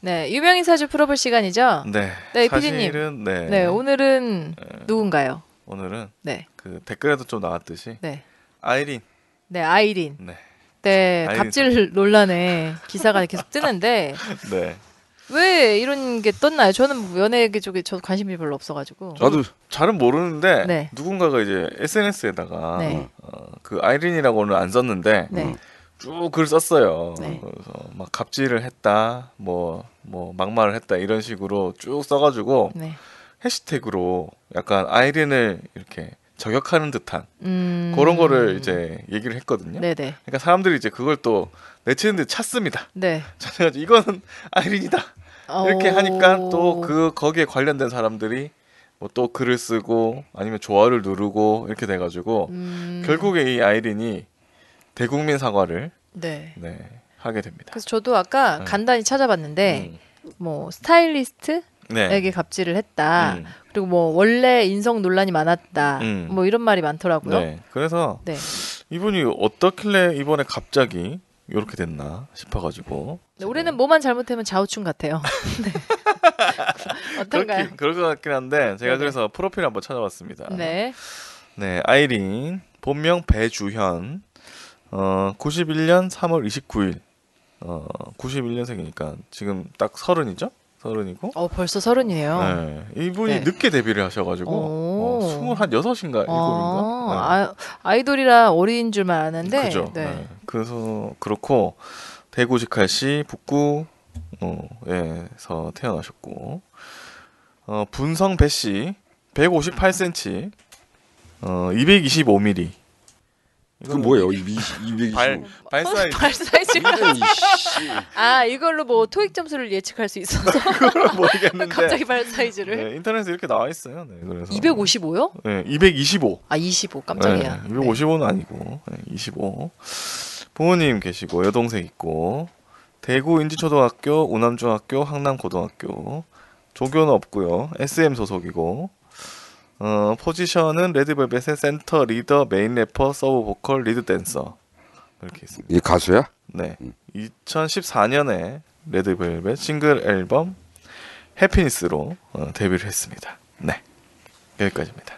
네, 유명인 사주 풀어볼 시간이죠. 네. 네, 피디님. 네. 네, 오늘은 네. 누군가요? 오늘은 네. 그 댓글에도 좀 나왔듯이 네. 아이린. 네, 아이린. 네. 네, 아이린 갑질 사... 논란에 기사가 계속 뜨는데. 네. 왜 이런 게 떴나요? 저는 뭐 연예계 그 쪽에 저 관심이 별로 없어가지고. 나도 잘은 모르는데 네. 누군가가 이제 SNS에다가 네. 어, 그 아이린이라고는 안 썼는데 네. 음. 쭉 글을 썼어요. 네. 그래서 막 갑질을 했다, 뭐뭐 뭐 막말을 했다 이런 식으로 쭉 써가지고 네. 해시태그로 약간 아이린을 이렇게 저격하는 듯한 음... 그런 거를 이제 얘기를 했거든요. 네네. 그러니까 사람들이 이제 그걸 또 내치는데 찾습니다. 네. 찾아가지고 이거는 아이린이다 이렇게 하니까 어. 또그 거기에 관련된 사람들이 뭐 또 글을 쓰고 아니면 조화를 누르고 이렇게 돼가지고 음... 결국에 이 아이린이 대국민 사과를 네. 네, 하게 됩니다. 그래서 저도 아까 음. 간단히 찾아봤는데 음. 뭐 스타일리스트 에게 네. 갑질을 했다. 음. 그리고 뭐 원래 인성 논란이 많았다. 음. 뭐 이런 말이 많더라고요. 네. 그래서 네. 이분이 어떻길래 이번에 갑자기 이렇게 됐나 싶어가지고 네, 올해는 뭐만 잘못하면 자우충 같아요. 네. 어떤가요? 그럴 것 같긴 한데 제가 네네. 그래서 프로필 한번 찾아봤습니다. 네. 네 아이린 본명 배주현 어, 91년 3월 29일. 어, 91년생이니까 지금 딱 서른이죠? 서른이고. 어, 벌써 서른이에요. 네. 이분이 네. 늦게 데뷔를 하셔가지고 어, 스물 한 여섯인가 아, 일곱인가. 네. 아, 이돌이라 어린 줄만 아는데. 그죠. 네. 네. 그래서 그렇고 대구직할시 북구에서 어, 태어나셨고 어, 분성 배씨 158cm, 어, 225mm. 그 뭐예요? 220. 발 발사이 발사이즈. 아 이걸로 뭐 토익 점수를 예측할 수있어 그걸 모르겠는데. 갑자기 발사이즈를. 네, 인터넷에 이렇게 나와 있어요. 네, 그래서. 255요? 네, 225. 아 25. 깜짝이야. 네, 255는 아니고 네, 25. 부모님 계시고 여동생 있고 대구 인지초등학교, 우남중학교, 항남고등학교. 조교는 없고요. SM 소속이고 어, 포지션은 레드벨벳의 센터, 리더, 메인 래퍼, 서브 보컬, 리드 댄서 이렇게 있습니다. 이 가수야? 네. 2014년에 음. 레드벨벳 싱글 앨범 해피니스로 어, 데뷔를 했습니다. 네. 여기까지입니다.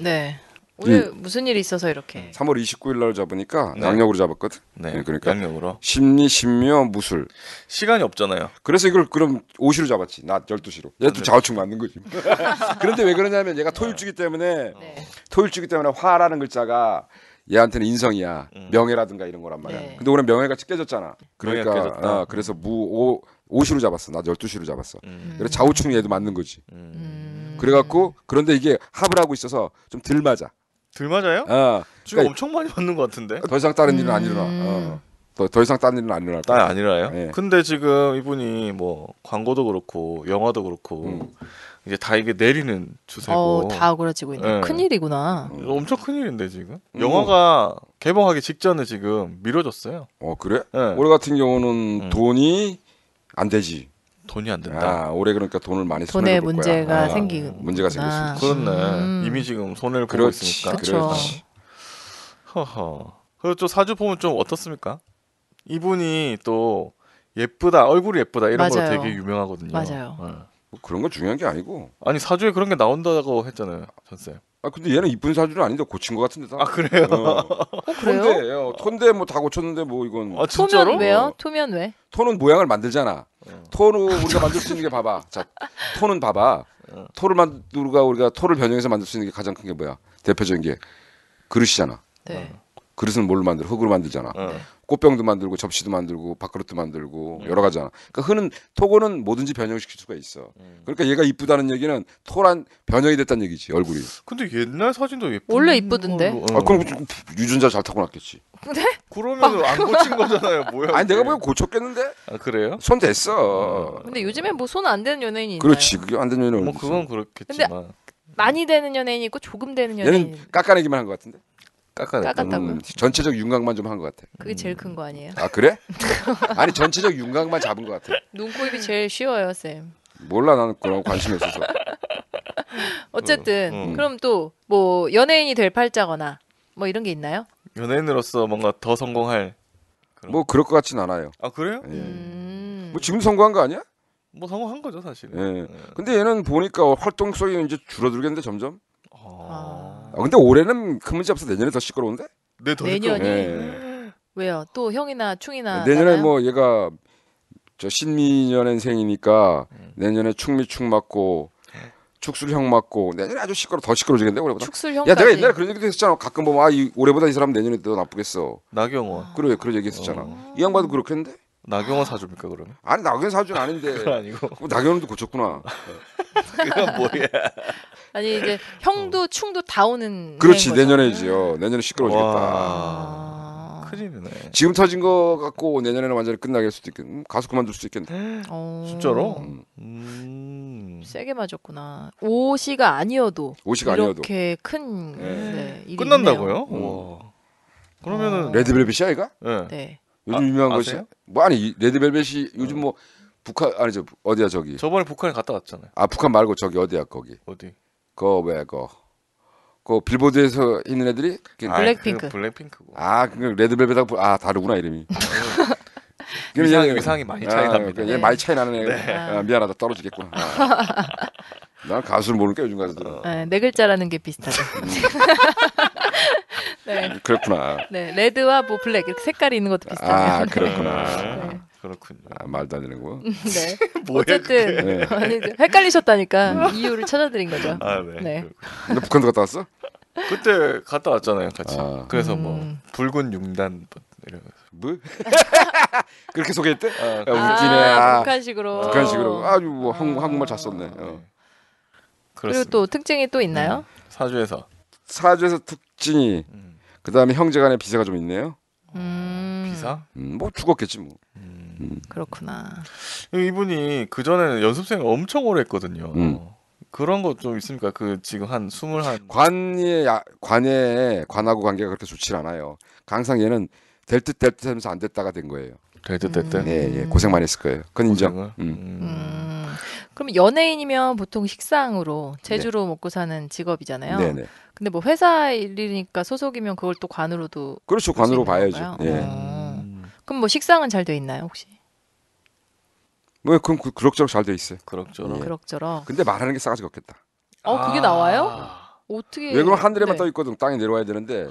네. 오늘 예. 무슨 일이 있어서 이렇게 3월 음. 29일 날 잡으니까 네. 양력으로 잡았거든. 네. 예, 그러니까 양력으로. 심리 심묘 무술. 시간이 없잖아요. 그래서 이걸 그럼 5시로 잡았지. 낮 12시로. 얘도 좌우측 네. 맞는 거지. 그런데 왜 그러냐면 얘가 토일주기 네. 때문에 네. 토일주기 때문에 화라는 글자가 얘한테는 인성이야. 음. 명예라든가 이런 거란 말이야. 근데 오늘 명예가 깨졌잖아. 그러니까 아, 그래서 무오 5시로 잡았어. 낮 12시로 잡았어. 음. 그래서 좌우측 얘도 맞는 거지. 음. 그래갖고 그런데 이게 합을 하고 있어서 좀 덜 맞아. 들 맞아요? 어. 지금 그러니까 엄청 많이 받는 것 같은데. 더 이상 다른 일은 안 일어나. 음. 어. 더, 더 이상 다른 일은 안 일어날 거야. 아, 안일요 예. 근데 지금 이분이 뭐 광고도 그렇고 영화도 그렇고 음. 이제 다 이게 내리는 추세고. 어, 다그러지고 있네. 네. 큰일이구나. 엄청 큰일인데 지금. 음. 영화가 개봉하기 직전에 지금 미뤄졌어요. 어 그래? 네. 올해 같은 경우는 음. 돈이 안 되지. 돈이 안 된다. 아, 올해 그러니까 돈을 많이 돈에 문제가 거 아, 생기 문제가 생겼습니다. 그렇네. 음. 이미 지금 손해를 보고 있으니까. 그렇죠. 허허. 그리고 또 사주 보면 좀 어떻습니까? 이분이 또 예쁘다, 얼굴이 예쁘다 이런 맞아요. 거 되게 유명하거든요. 맞아요. 네. 뭐 그런 건 중요한 게 아니고. 아니 사주에 그런 게 나온다고 했잖아요, 전쌤. 아 근데 얘는 이쁜 사주는 아닌데 고친 것 같은데 다. 아 그래요? 어. 어 그래요? 톤데, 어, 톤데 뭐 다 고쳤는데 뭐 이건. 아 진짜로? 토면 왜요? 어. 톤은 왜? 토는 모양을 만들잖아. 어. 톤는 우리가 만들 수 있는 게 봐봐. 자, 토는 봐봐. 어. 톤을 만 우리가 우리가 톤을 변형해서 만들 수 있는 게 가장 큰 게 뭐야? 대표적인 게 그릇이잖아. 네. 그릇은 뭘로 만들 흙으로 만들잖아. 네. 꽃병도 만들고 접시도 만들고 밥그릇도 만들고 음. 여러 가지잖아. 그러니까 흔은 토고는 뭐든지 변형시킬 수가 있어. 음. 그러니까 얘가 이쁘다는 얘기는 토란 변형이 됐다는 얘기지 얼굴이. 근데 옛날 사진도 예쁘. 원래 이쁘던데. 아 그럼 어. 유전자 잘 타고 났겠지. 네? 그러면 아, 안 고친 거잖아요. 뭐야? 아니 내가 보기 고쳤겠는데. 아 그래요? 손 됐어. 어. 근데 요즘에 뭐손 안 되는 연예인이 있나 그렇지 그게 안 되는 연예인. 뭐 그건 그렇겠지만. 많이 되는 연예인이 있고 조금 되는 연예인. 얘는 깎아내기만 한 것 같은데. 깎아냈 았다고요 음, 전체적 윤곽만 좀 한 것 같아. 그게 제일 큰 거 아니에요? 아 그래? 아니 전체적 윤곽만 잡은 것 같아. 눈코이 제일 쉬워요, 쌤. 몰라 나는 그런 관심 없어서. 어쨌든 음. 그럼 또 뭐 연예인이 될 팔자거나 뭐 이런 게 있나요? 연예인으로서 뭔가 더 성공할 그런... 뭐 그럴 것 같진 않아요. 아 그래요? 예. 음... 뭐 지금 성공한 거 아니야? 뭐 성공한 거죠 사실 예. 예. 근데 얘는 보니까 활동성이 이제 줄어들겠는데 점점. 아, 근데 올해는 큰 그 문제 없어 내년에 더 시끄러운데? 네, 더 내년이 시 네. 왜요? 또 형이나 충이나 네, 내년에 나나요? 뭐 얘가 저 신미년생이니까 음. 내년에 충미충 맞고 축술형 맞고 내년에 아주 시끄러 워더시끄러지겠는데 올해보다. 축술형까지. 야 내가 옛날에 그런 얘기도 했었잖아. 가끔 보면 아 이, 올해보다 이 사람 내년에 더 나쁘겠어. 나경원. 아. 그래 그런 얘기했었잖아. 어. 이 양반도 그렇게 했는데. 나경원 사줍니까 그러면? 아니 나경원 사준 아닌데. 그건 아니고. 어, 나경원도 고쳤구나. 그건 뭐야? 아니 이제 네. 형도 어. 충도 다 오는. 그렇지 내년에지요. 내년에 시끄러워지겠다. 아. 큰일이네. 지금 터진 거 갖고 내년에는 완전히 끝나게 할 수도 있겠 음, 가수 그만둘 수도 있겠네. 어... 진짜로? 음. 음. 세게 맞았구나. 오시가 아니어도 오시가 아니어도 이렇게 큰 네. 네, 끝난다고요? 음. 그러면은 레드벨벳이 아이가? 네. 네. 요즘 아, 유명한 아세요? 것이 뭐 아니 레드벨벳이 요즘 어. 뭐 북한 아니죠 어디야 저기 저번에 북한에 갔다 왔잖아요 아 북한 말고 저기 어디야 거기 어디 그 뭐야 그그 빌보드에서 있는 애들이 아, 블랙핑크. 그 블랙핑크고. 아, 그 레드벨벳하고 아 다르구나 이름이. 위상이 음. 위상이 많이 차이 아, 납니다. 그러니까 얘 많이 차이 나는 애. 네. 아, 미안하다 떨어지겠구나. 아. 난 가수를 모르니까 요즘 가수들. 어, 네, 네 글자라는 게 비슷하죠. 음. 네. 그렇구나. 네, 레드와 뭐 블랙 이렇게 색깔이 있는 것도 비슷하네 아, 그렇구나. 네. 그렇군요. 아, 말도 안 되는 거. 음, 네. 야 어쨌든 네. 아니, 헷갈리셨다니까 음. 이유를 찾아드린 거죠. 아 네. 네. 근 북한도 갔다 왔어? 그때 갔다 왔잖아요, 같이. 아. 그래서 뭐 음. 붉은 융단 이러 뭐? 뭐? 그렇게 소개했대? 아, 야, 아, 웃기네. 아, 아. 북한식으로. 북한식으로. 어. 아주 뭐 한국 아. 한국말 잘 썼네. 어. 네. 그리고 또 특징이 또 있나요? 음. 사주에서. 사주에서 특징이. 음. 그다음에 형제간의 비세가 좀 있네요. 음. 기사? 음, 뭐 죽었겠지 뭐. 음. 음. 그렇구나. 이분이 그 전에는 연습생 엄청 오래 했거든요. 음. 그런 거좀 있습니까? 그 지금 한 스물 한 관예 관예 관하고 관계가 그렇게 좋지 않아요. 항상 얘는 될 듯 될 듯 하면서 안 됐다가 된 거예요. 될 듯 될 듯. 음. 예, 예 고생 많이 했을 거예요. 그건 인정. 음. 음. 그럼 연예인이면 보통 식상으로 제주로 네. 먹고 사는 직업이잖아요. 네네. 네. 근데 뭐 회사 일이니까 소속이면 그걸 또 관으로도 그렇죠 관으로 봐야죠. 예. 음. 그럼 뭐 식상은 잘 돼 있나요 혹시? 뭐 그럼 그, 럭저럭잘 돼 있어요. 그럭저럭. 예. 그럭저럭. 근데 말하는 게싸가지 없겠다. 어 그게 아~ 나와요? 어떻게? 왜 그럼 하늘에만 네. 떠 있거든 땅에 내려와야 되는데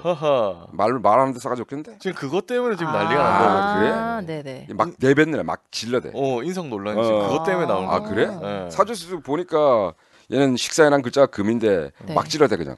말 말하는데 싸가지 없겠는데? 지금 그것 때문에 지금 난리가 아, 난 거거든. 그래? 네네. 막 내뱉느라 막 질러대. 어 인성 논란 이 어. 지금 그것 때문에 나온 거. 아 그래? 네. 사주수 보니까 얘는 식사에란 글자가 금인데 네. 막 찔러대 그냥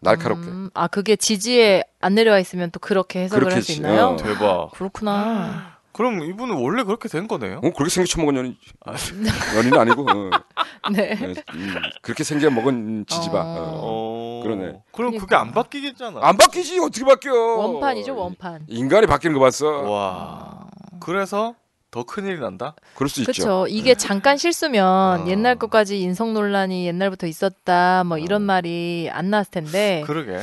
날카롭게. 음, 아 그게 지지에 안 내려와 있으면 또 그렇게 해석을 할 수 있나요? 어. 대박. 아, 그렇구나. 아, 그럼 이분은 원래 그렇게 된 거네요? 어, 그렇게 생겨 처먹은 연인 아, 네. 연인은 아니고 어. 네. 네. 음, 그렇게 생겨 먹은 지지바. 어. 어, 어. 그러네. 그럼 그 그게 안 바뀌겠잖아. 안 바뀌지 어떻게 바뀌어? 원판이죠 원판. 인간이 바뀌는 거 봤어. 와. 어. 그래서 더 큰일 난다? 그럴 수 그쵸. 있죠. 그렇죠. 이게 네. 잠깐 실수면 어. 옛날 것까지 인성 논란이 옛날부터 있었다 뭐 아. 이런 어. 말이 안 나왔을 텐데. 그러게.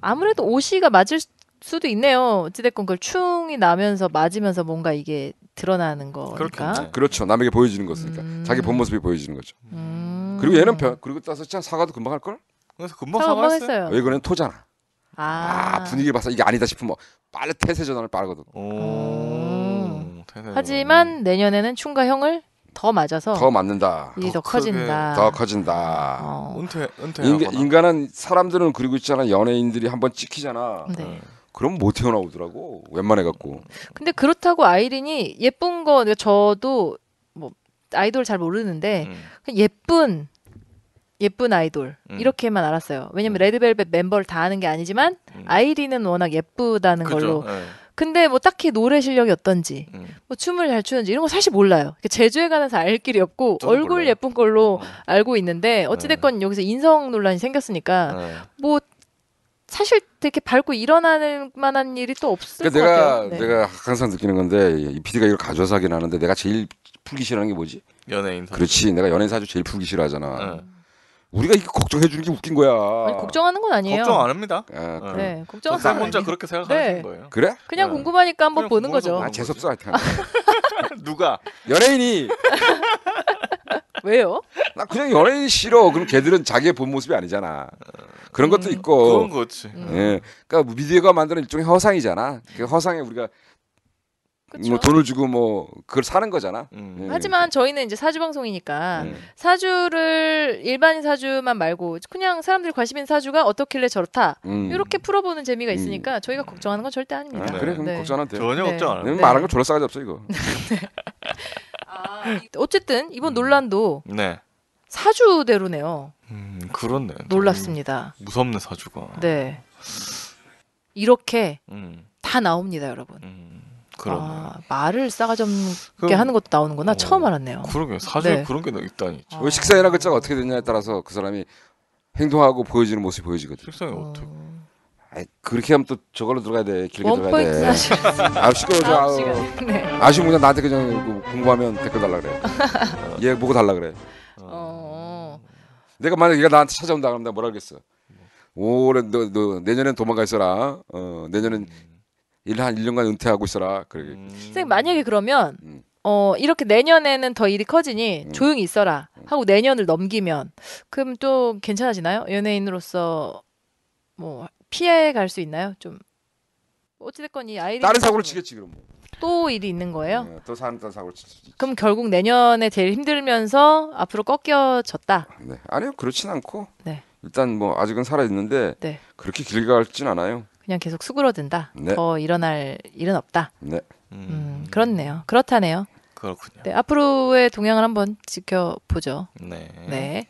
아무래도 오씨가 맞을 수도 있네요. 어찌됐건 그걸 충이 나면서 맞으면서 뭔가 이게 드러나는 거니까. 그렇겠네. 그렇죠. 남에게 보여지는 것이니까 음. 자기 본 모습이 보여지는 거죠. 음. 그리고 얘는 변, 그리고 따서 참 사과도 금방 할 걸? 그래서 금방 사과했어요. 왜 그런 토잖아. 아. 아 분위기 를 봐서 이게 아니다 싶으면 뭐 빨리 태세 전환을 빠르거든. 오. 음. 태세 하지만 내년에는 충가형을 더 맞아서 더 맞는다. 일이 더, 더 커진다. 더 커진다. 어. 은퇴 은퇴. 인간, 은 사람들은 그리고 있잖아 연예인들이 한번 찍히잖아. 네. 네. 그럼 못 헤어나오더라고 웬만해 갖고. 근데 그렇다고 아이린이 예쁜 거 그러니까 저도 뭐 아이돌 잘 모르는데 음. 예쁜 예쁜 아이돌 음. 이렇게만 알았어요. 왜냐면 음. 레드벨벳 멤버를 다 아는 게 아니지만 음. 아이린은 워낙 예쁘다는 그죠. 걸로. 네. 근데 뭐 딱히 노래 실력이 어떤지 음. 뭐 춤을 잘 추는지 이런 거 사실 몰라요. 제주에 관해서 알 길이 없고 얼굴 몰라요. 예쁜 걸로 음. 알고 있는데 네. 어찌됐건 네. 여기서 인성 논란이 생겼으니까 네. 뭐 사실 되게 밝고 일어날 만한 일이 또 없을 그러니까 것 내가, 같아요. 네. 내가 항상 느끼는 건데 이 PD가 이걸 가져서 하긴 하는데 내가 제일 풀기 싫어하는 게 뭐지? 연예인. 사주. 그렇지. 내가 연예인 사주 제일 풀기 싫어하잖아. 응. 네. 우리가 이거 걱정해 주는 게 웃긴 거야. 아니, 걱정하는 건 아니에요. 걱정 안 합니다. 아, 네. 그래. 네, 걱정 혼자 아니에요. 그렇게 생각하는 네. 거예요. 그래? 그냥 네. 궁금하니까 한번 그냥 보는 거죠. 아, 재수없어 누가? 연예인이. 왜요? 나 그냥 연예인 싫어. 그럼 걔들은 자기의 본 모습이 아니잖아. 그런 것도 음. 있고. 그런 거지. 음. 예. 음. 그러니까 미디어가 만드는 일종의 허상이잖아. 그 허상에 우리가 그쵸? 뭐 돈을 주고 뭐 그걸 사는 거잖아. 음. 네. 하지만 저희는 이제 사주 방송이니까 음. 사주를 일반인 사주만 말고 그냥 사람들이 관심 있는 사주가 어떻길래 저렇다 음. 이렇게 풀어보는 재미가 음. 있으니까 저희가 걱정하는 건 절대 아닙니다. 아, 네. 그래 그럼 네. 걱정 안 돼. 전혀 네. 걱정 안 해. 네. 말한 거 졸라 싸가지 없어 이거. 네. 아, 어쨌든 이번 음. 논란도 네. 사주대로네요. 음 그렇네. 놀랍습니다. 무섭네 사주가. 네. 이렇게 다 나옵니다 여러분. 그럼 아, 말을 싸가지 없게 하는 것도 나오는구나. 어, 처음 알았네요. 그러게 사실 네. 그런 게 있다니. 아. 왜 식상이라는 글자가 어떻게 되냐에 따라서 그 사람이 행동하고 보여지는 모습이 보여지거든. 식상이 어. 떻게 그렇게 하면 또 저걸로 들어가야 돼. 길게 들어가야 돼. 아, 시끄 저, 네. 아쉬운 문제 나한테 그냥 공부하면 댓글 달라 그래. 어. 얘 보고 달라 그래. 어. 어. 내가 만약 얘가 나한테 찾아온다 그러면 내가 뭐라 그랬어. 뭐. 올해 너, 너 내년엔 도망가 있어라. 어, 내년엔 음. 일한 1년간 은퇴하고 있어라. 그러게. 음. 선생님 만약에 그러면 음. 어 이렇게 내년에는 더 일이 커지니 음. 조용히 있어라 음. 하고 내년을 넘기면 그럼 또 괜찮아지나요? 연예인으로서 뭐 피해 갈 수 있나요? 좀 어찌됐건 이 아이들 다른 사고를 치겠지 그럼 뭐. 또 일이 있는 거예요? 네, 또 사는 사고를 치지. 그럼 결국 내년에 제일 힘들면서 앞으로 꺾여졌다. 네, 아니요 그렇진 않고. 네. 일단 뭐 아직은 살아 있는데 네. 그렇게 길게 갈진 않아요. 그냥 계속 수그러든다. 네. 더 일어날 일은 없다. 네. 음. 음, 그렇네요. 그렇다네요. 그렇군요. 네, 앞으로의 동향을 한번 지켜보죠. 네. 네.